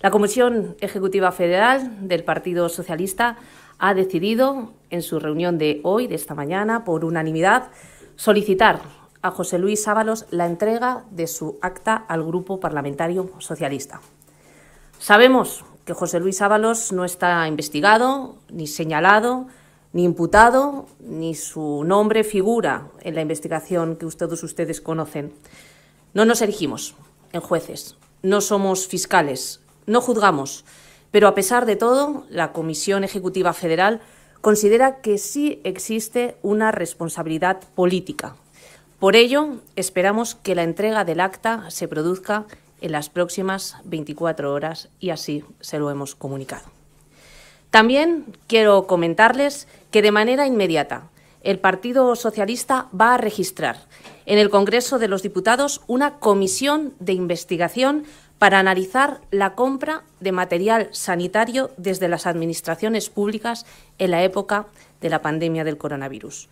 La Comisión Ejecutiva Federal del Partido Socialista ha decidido, en su reunión de hoy, de esta mañana, por unanimidad, solicitar a José Luis Ábalos la entrega de su acta al Grupo Parlamentario Socialista. Sabemos que José Luis Ábalos no está investigado, ni señalado, ni imputado, ni su nombre figura en la investigación que todos ustedes conocen. No nos erigimos en jueces, no somos fiscales, no juzgamos, pero a pesar de todo, la Comisión Ejecutiva Federal considera que sí existe una responsabilidad política. Por ello, esperamos que la entrega del acta se produzca en las próximas 24 horas y así se lo hemos comunicado. También quiero comentarles que de manera inmediata el Partido Socialista va a registrar en el Congreso de los Diputados una comisión de investigación para analizar la compra de material sanitario desde las administraciones públicas en la época de la pandemia del coronavirus.